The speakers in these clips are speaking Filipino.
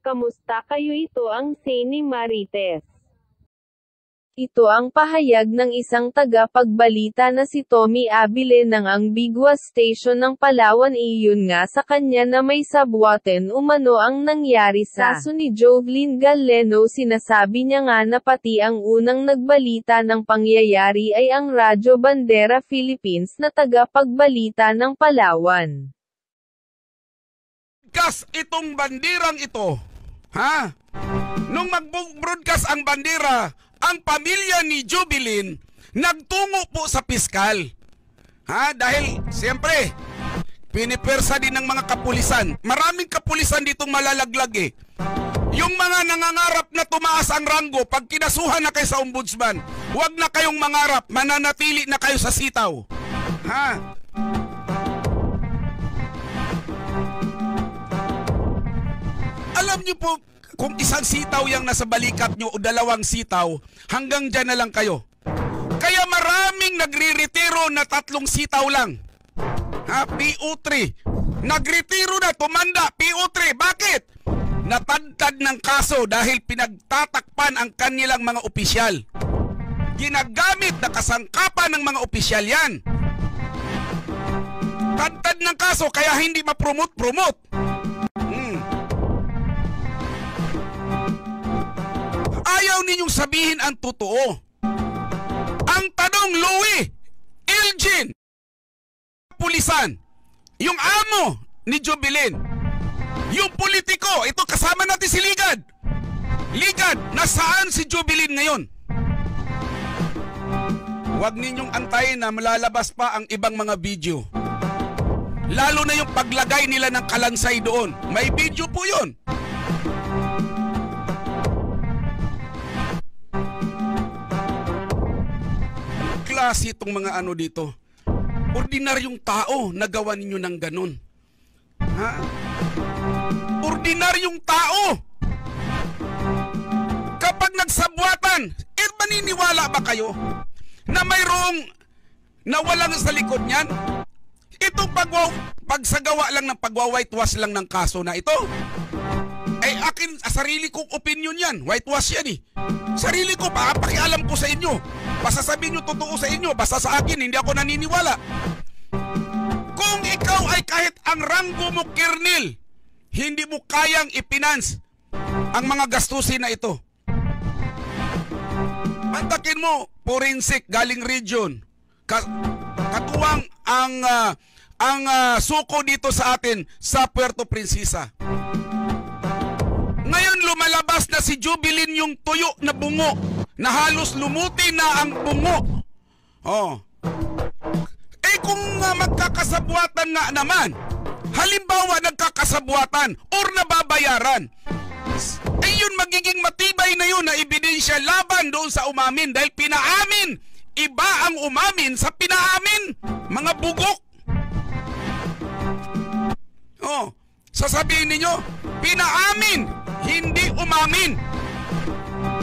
Kamusta kayo ito ang Saini Marites? Ito ang pahayag ng isang tagapagbalita na si Tommy Abile ng ang Ambigua Station ng Palawan iyon nga sa kanya na may sabwaten umano ang nangyari sa kaso ni Jovelyn Galeno sinasabi niya nga na pati ang unang nagbalita ng pangyayari ay ang Radyo Bandera Philippines na tagapagbalita ng Palawan. Kas itong bandirang ito Ha? Nung mag-broadcast ang bandera, ang pamilya ni Jubilin nagtungo po sa piskal. Ha? Dahil, siyempre, pinipersa din ng mga kapulisan. Maraming kapulisan ditong malalaglag eh. Yung mga nangangarap na tumaas ang ranggo pag kinasuhan na kayo sa ombudsman, huwag na kayong mangarap, mananatili na kayo sa sitaw. Ha? Alam niyo po, kung isang sitaw yung nasa balikat nyo o dalawang sitaw, hanggang dyan na lang kayo. Kaya maraming nagriritiro na tatlong sitaw lang. Ha? PO3. Nagretiro na, tumanda, PO3. Bakit? Natantad ng kaso dahil pinagtatakpan ang kanilang mga opisyal. Ginagamit na kasangkapan ng mga opisyal yan. Tantad ng kaso kaya hindi ma-promote-promote. Ayaw ninyong sabihin ang totoo. Ang tanong, Louie, Elgin, pulisan, yung amo ni Jubilin, yung politiko, ito kasama natin si Ligad. Ligad, nasaan si Jubilin ngayon? Huwag ninyong antayin na malalabas pa ang ibang mga video. Lalo na yung paglagay nila ng kalansay doon. May video po yun. klase itong mga ano dito. Ordinaryong tao, nagawa ninyo ng ganun. Ha? Ordinaryong tao! Kapag nagsabwatan, eh maniniwala ba kayo na mayroong nawalang sa likod niyan? Itong pag pagsagawa lang ng pagwa-whitewash lang ng kaso na ito, ay eh, akin, sarili kong opinion yan. Whitewash yan eh. Sarili ko, pa, pakialam ko sa inyo. Basta sabihin nyo totoo sa inyo, basta sa akin, hindi ako naniniwala. Kung ikaw ay kahit ang ranggo mo, Kirnil, hindi mo kayang ipinance ang mga gastusin na ito. Mantakin mo, forensic galing region. Ka katuwang ang uh, ang uh, suko dito sa atin sa Puerto Princesa. Ngayon lumalabas na si Jubilin yung tuyo na bungo na halos lumuti na ang bungo. Oh. Eh kung uh, magkakasabwatan nga naman, halimbawa nagkakasabwatan or nababayaran, eh yun magiging matibay na yun na ebidensya laban doon sa umamin dahil pinaamin. Iba ang umamin sa pinaamin. Mga bugok. Oh, sasabihin ninyo, pinaamin, hindi umamin.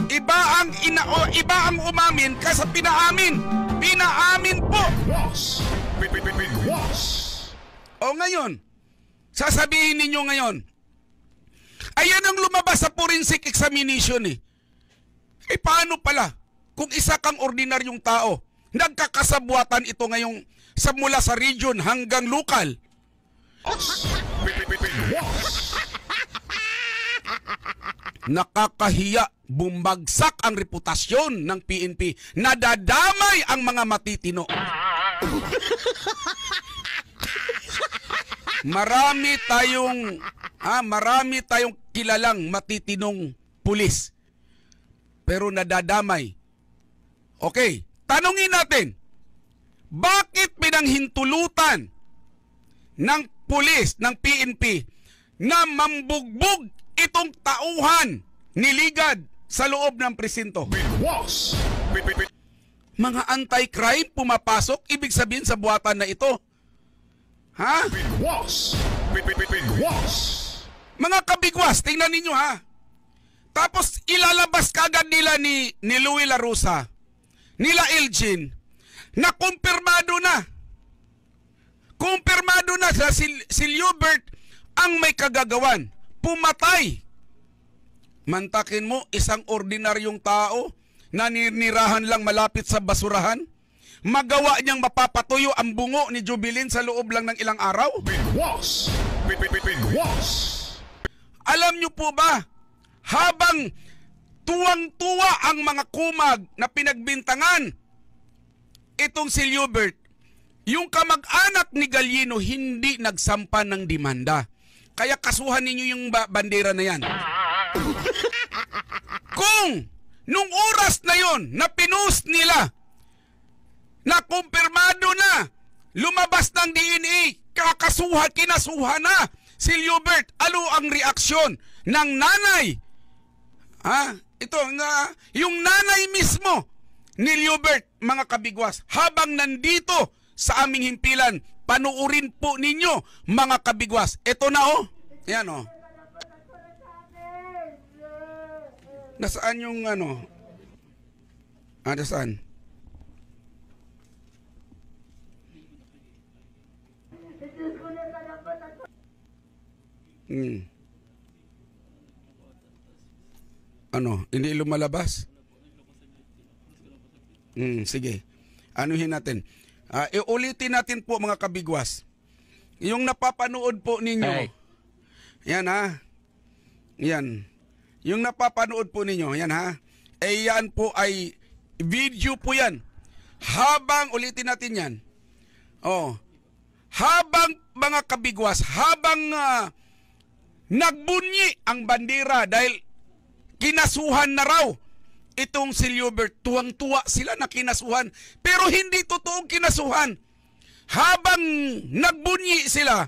Iba ang inao, iba ang umamin kaysa pinaamin. Pinaamin po. O ngayon, sasabihin ninyo ngayon, ayan ang lumabas sa forensic examination eh. Eh paano pala kung isa kang ordinaryong tao, nagkakasabwatan ito ngayong sa mula sa region hanggang lokal. Nakakahiya, bumagsak ang reputasyon ng PNP. Nadadamay ang mga matitino. marami tayong ah, marami tayong kilalang matitinong pulis. Pero nadadamay. Okay, tanungin natin. Bakit pinanghintulutan ng pulis ng PNP na mambugbog itong tauhan niligad sa loob ng presinto. Mga anti-crime pumapasok, ibig sabihin sa buwatan na ito. Ha? Mga kabigwas, tingnan ninyo ha. Tapos ilalabas kagad nila ni, ni Louis Larusa, nila Elgin, na kumpirmado na. Kumpirmado na sa si, si Liubert ang may kagagawan pumatay. Mantakin mo, isang ordinaryong tao na ninirahan lang malapit sa basurahan, magawa niyang mapapatuyo ang bungo ni Jubilin sa loob lang ng ilang araw? Big was! Big, big, big was! Alam niyo po ba, habang tuwang-tuwa ang mga kumag na pinagbintangan, itong si Liubert, yung kamag-anak ni Galino hindi nagsampa ng demanda kaya kasuhan ninyo yung ba- bandera na yan. Kung nung oras na yon na pinost nila na kumpirmado na lumabas ng DNA, kakasuhan, kinasuhan na si Hubert. Alo ang reaksyon ng nanay. Ha? Ito, na, yung nanay mismo ni Hubert, mga kabigwas, habang nandito sa aming himpilan. Panuurin po ninyo mga kabigwas. Ito na oh. Ayan oh. Nasaan yung ano? Ah, nasaan? Hmm. Ano, hindi lumalabas? Hmm, sige. Anuhin natin. Uh, e, ulitin natin po mga kabigwas. Yung napapanood po ninyo. Ay. Yan ha. Yan. Yung napapanood po ninyo. Yan ha. Eh yan po ay video po yan. Habang, ulitin natin yan. Oh. Habang mga kabigwas, habang uh, nagbunyi ang bandera dahil kinasuhan na raw itong si Liobert, tuwang-tuwa sila na kinasuhan. Pero hindi totoong kinasuhan. Habang nagbunyi sila,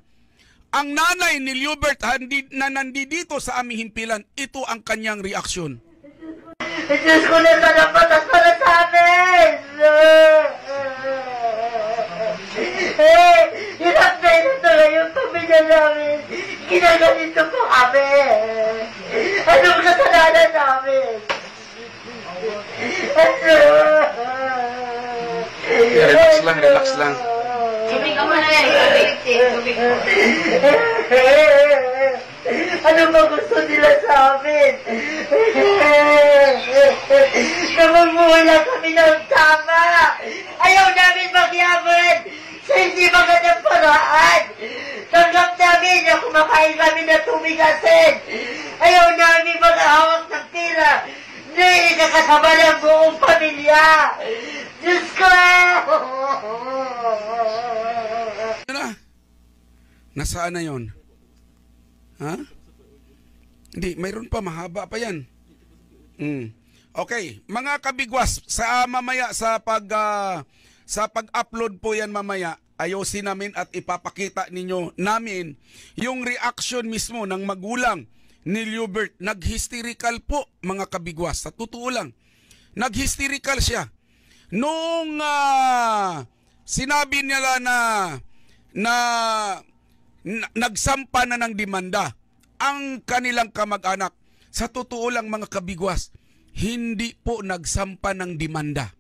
ang nanay ni Liobert na nandito sa aming himpilan, ito ang kanyang reaksyon. Diyos ko na sana patas para sa amin! Eh, ilang beses na lang yung pamilya namin. Ginaganito po kami. Anong kasalanan namin? Yeah, relax lang, relax lang. Tubig ka na eh. Tubig, tubig mo. Ano ba gusto nila sa amin? Namumuhula kami ng tama. Ayaw namin magyaman sa hindi magandang paraan. Tanggap namin na kumakain kami ng tubig asin. Ayaw namin maghahawak ng pira hindi ikakasama ng buong pamilya. Diyos ko! Na? Nasaan na yon? Ha? Hindi, mayroon pa. Mahaba pa yan. Mm. Okay, mga kabigwas, sa mamaya sa pag uh, sa pag-upload po yan mamaya, ayusin namin at ipapakita ninyo namin yung reaction mismo ng magulang ni Lubert. nag naghysterical po mga kabigwas. Sa totoo lang, nag naghysterical siya. Noong uh, ah, sinabi nila na, na na nagsampa na ng demanda ang kanilang kamag-anak, sa totoo lang mga kabigwas, hindi po nagsampa ng demanda.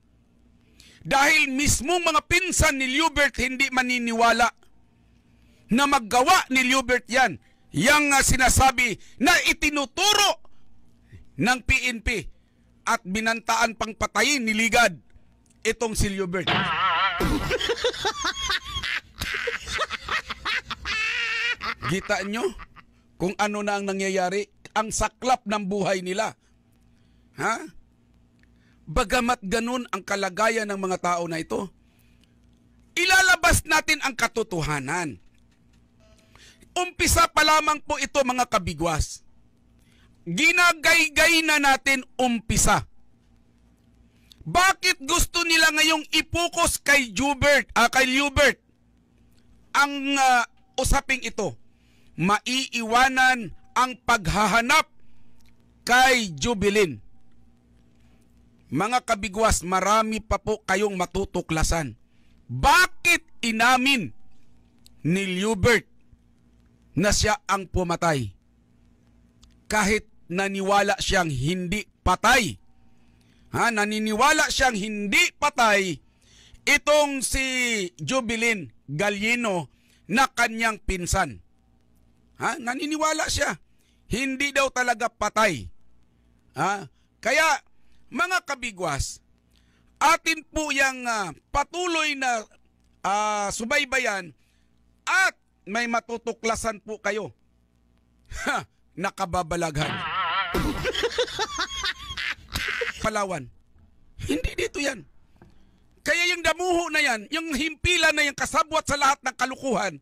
Dahil mismo mga pinsan ni Lubert hindi maniniwala na maggawa ni Lubert yan yang sinasabi na itinuturo ng PNP at binantaan pang patayin ni Ligad itong si Liobert. Gita nyo kung ano na ang nangyayari, ang saklap ng buhay nila. Ha? Bagamat ganun ang kalagayan ng mga tao na ito, ilalabas natin ang katotohanan umpisa pa lamang po ito mga kabigwas. Ginagaygay na natin umpisa. Bakit gusto nila ngayong ipokus kay Jubert, uh, kay Lubert ang uh, usaping ito? Maiiwanan ang paghahanap kay Jubilin. Mga kabigwas, marami pa po kayong matutuklasan. Bakit inamin ni Lubert na siya ang pumatay. Kahit naniwala siyang hindi patay. Ha, naniniwala siyang hindi patay itong si Jubilin Galino na kanyang pinsan. Ha, naniniwala siya hindi daw talaga patay. Ha? Kaya mga kabigwas, atin po yang uh, patuloy na uh, subaybayan at may matutuklasan po kayo. Ha! Nakababalaghan. Palawan. Hindi dito yan. Kaya yung damuho na yan, yung himpilan na yan, kasabwat sa lahat ng kalukuhan,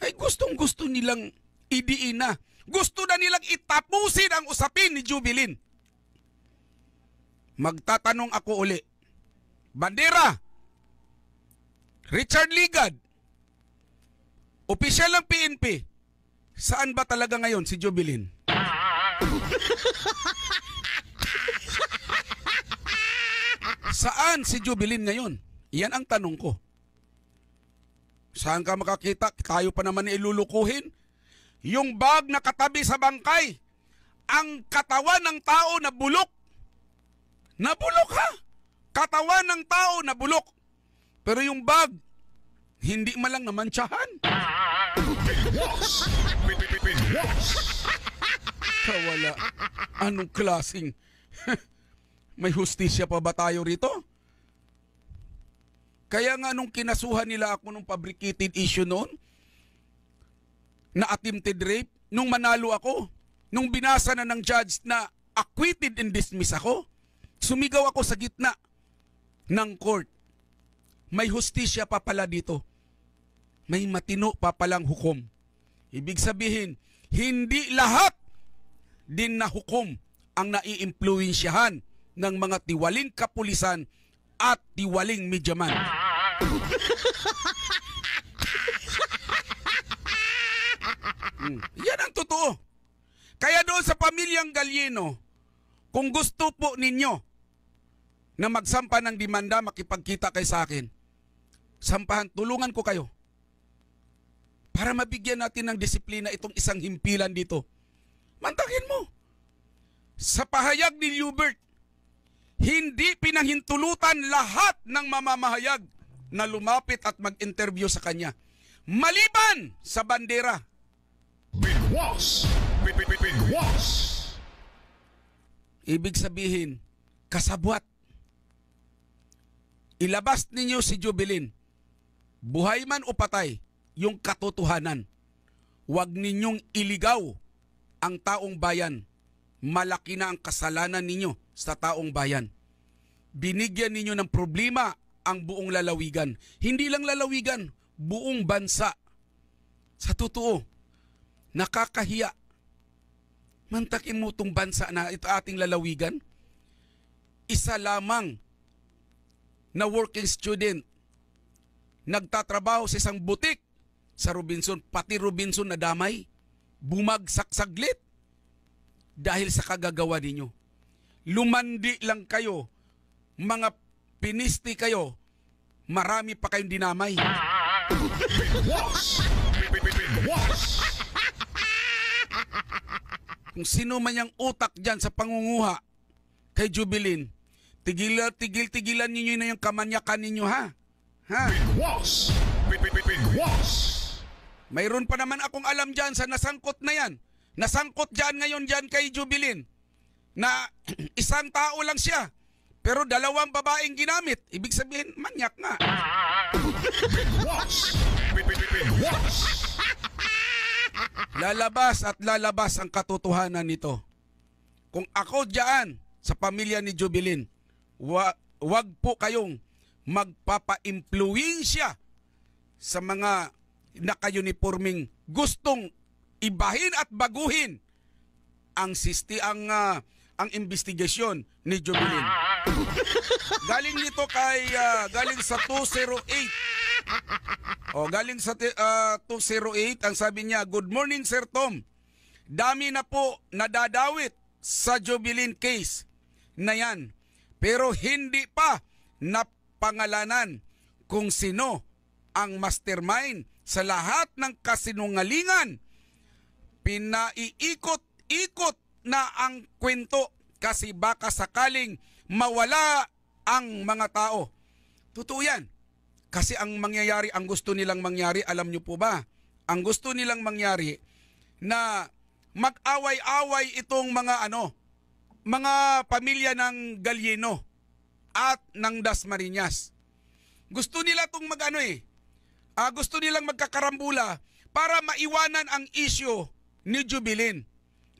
ay gustong gusto nilang idiin na. Gusto na nilang itapusin ang usapin ni Jubilin. Magtatanong ako uli. Bandera! Richard Ligad! Opisyal ng PNP. Saan ba talaga ngayon si Jubilin? Saan si Jubilin ngayon? Yan ang tanong ko. Saan ka makakita? Tayo pa naman ilulukuhin. Yung bag na katabi sa bangkay, ang katawan ng tao na bulok. Nabulok ha? Katawan ng tao na bulok. Pero yung bag, hindi malang namansyahan. Biwas! Biwas! Kawala. Anong klasing? May hustisya pa ba tayo rito? Kaya nga nung kinasuhan nila ako nung fabricated issue noon, na attempted rape, nung manalo ako, nung binasa na ng judge na acquitted and dismissed ako, sumigaw ako sa gitna ng court. May hustisya pa pala dito may matino pa palang hukom. Ibig sabihin, hindi lahat din na hukom ang naiimpluwensyahan ng mga tiwaling kapulisan at tiwaling medyaman. hmm. Yan ang totoo. Kaya doon sa pamilyang Galyeno, kung gusto po ninyo na magsampa ng demanda, makipagkita kay sa akin, sampahan, tulungan ko kayo para mabigyan natin ng disiplina itong isang himpilan dito. Mantakin mo. Sa pahayag ni Hubert, hindi pinahintulutan lahat ng mamamahayag na lumapit at mag-interview sa kanya. Maliban sa bandera. Bigwas! Bigwas! Ibig sabihin, kasabwat. Ilabas ninyo si Jubilin. Buhay man o patay, yung katotohanan. Huwag ninyong iligaw ang taong bayan. Malaki na ang kasalanan ninyo sa taong bayan. Binigyan ninyo ng problema ang buong lalawigan. Hindi lang lalawigan, buong bansa. Sa totoo, nakakahiya. Mantakin mo itong bansa na ito ating lalawigan. Isa lamang na working student nagtatrabaho sa isang butik sa Robinson, pati Robinson na damay, bumagsak saglit dahil sa kagagawa ninyo. Lumandi lang kayo, mga pinisti kayo, marami pa kayong dinamay. Kung sino man yung utak dyan sa pangunguha kay Jubilin, tigil, tigil, tigilan ninyo na yung kamanyakan ninyo ha. Ha? Big wash! Big, big, big, big wash! Mayroon pa naman akong alam dyan sa nasangkot na yan. Nasangkot dyan ngayon dyan kay Jubilin na isang tao lang siya pero dalawang babaeng ginamit. Ibig sabihin, manyak nga. lalabas at lalabas ang katotohanan nito. Kung ako diyan sa pamilya ni Jubilin, wa wag po kayong magpapa-impluwensya sa mga nakayuniforming gustong ibahin at baguhin ang sisti ang uh, ang investigasyon ni Jubilin. galing nito kay uh, galing sa 208. Oh, galing sa uh, ah, 208 ang sabi niya, "Good morning Sir Tom. Dami na po nadadawit sa Jubilin case na 'yan. Pero hindi pa napangalanan kung sino ang mastermind sa lahat ng kasinungalingan. Pinaiikot-ikot na ang kwento kasi baka sakaling mawala ang mga tao. Totoo yan. Kasi ang mangyayari, ang gusto nilang mangyari, alam nyo po ba? Ang gusto nilang mangyari na mag-away-away itong mga ano, mga pamilya ng Galieno at ng Dasmariñas. Gusto nila itong mag ano eh, uh, gusto nilang magkakarambula para maiwanan ang isyo ni Jubilin.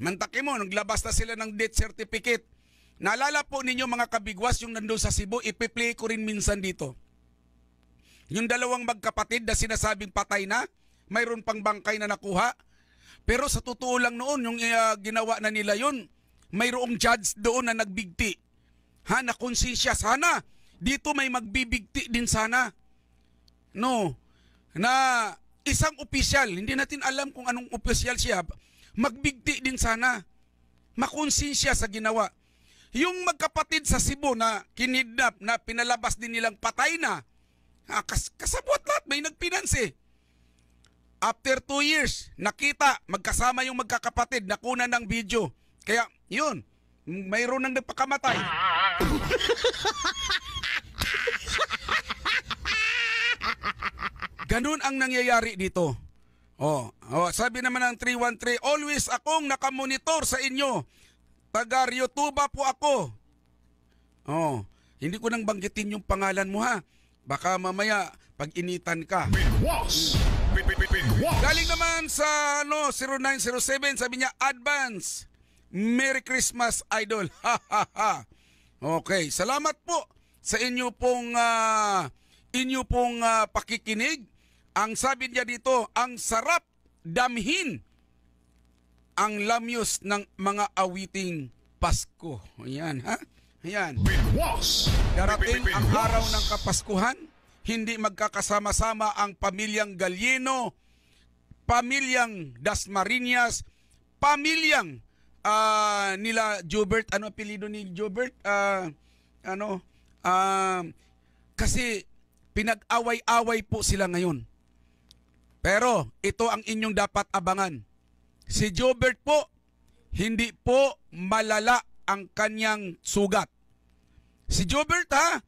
Mantaki mo, naglabas na sila ng death certificate. Naalala po ninyo mga kabigwas yung nandun sa Cebu, ipiplay ko rin minsan dito. Yung dalawang magkapatid na sinasabing patay na, mayroon pang bangkay na nakuha. Pero sa totoo lang noon, yung uh, ginawa na nila yun, mayroong judge doon na nagbigti. Ha, na konsensya sana. Dito may magbibigti din sana. No, na isang opisyal, hindi natin alam kung anong opisyal siya, magbigti din sana. Makonsensya sa ginawa. Yung magkapatid sa Cebu na kinidnap, na pinalabas din nilang patay na, ah, kas kasabot lahat, may nagpinansi. After two years, nakita, magkasama yung magkakapatid, nakuna ng video. Kaya, yun, mayroon nang nagpakamatay. Ganun ang nangyayari dito. Oh, oh, sabi naman ng 313, always akong nakamonitor sa inyo. Taga Ryotuba po ako. Oh, hindi ko nang banggitin yung pangalan mo ha. Baka mamaya pag initan ka. Galing naman sa ano 0907 sabi niya advance. Merry Christmas Idol. Okay, salamat po sa inyo pong uh, inyo pong uh, pakikinig ang sabi niya dito, ang sarap damhin ang lamyos ng mga awiting Pasko. Ayan, ha? Ayan. Darating ang araw ng Kapaskuhan, hindi magkakasama-sama ang pamilyang Galyeno, pamilyang Dasmariñas, pamilyang uh, nila Jubert, ano apelido ni Jubert? Uh, ah, ano? Uh, kasi pinag-away-away po sila ngayon. Pero ito ang inyong dapat abangan. Si Jobert po, hindi po malala ang kanyang sugat. Si Jobert ha,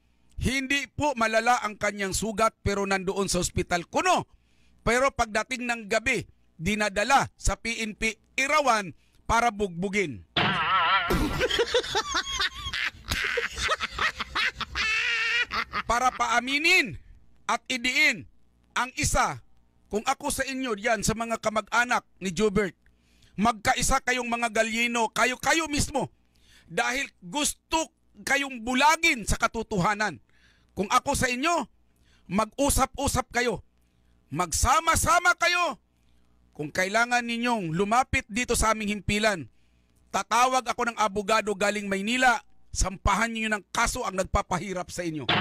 hindi po malala ang kanyang sugat pero nandoon sa ospital kuno. Pero pagdating ng gabi, dinadala sa PNP Irawan para bugbugin. para paaminin at idiin ang isa kung ako sa inyo diyan sa mga kamag-anak ni Jubert, magkaisa kayong mga galyeno, kayo-kayo mismo. Dahil gusto kayong bulagin sa katotohanan. Kung ako sa inyo, mag-usap-usap kayo. Magsama-sama kayo. Kung kailangan ninyong lumapit dito sa aming himpilan, tatawag ako ng abogado galing Maynila, sampahan niyo ng kaso ang nagpapahirap sa inyo.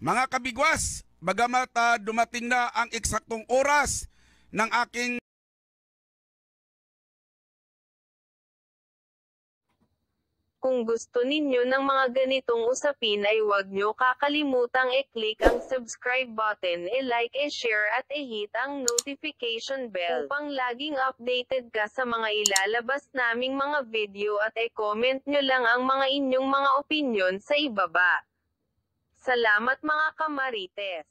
Mga kabigwas, bagamat uh, dumating na ang eksaktong oras ng aking Kung gusto ninyo ng mga ganitong usapin ay huwag nyo kakalimutang i-click ang subscribe button, i-like, i-share at i-hit ang notification bell upang laging updated ka sa mga ilalabas naming mga video at i-comment nyo lang ang mga inyong mga opinion sa ibaba. Salamat mga kamarites!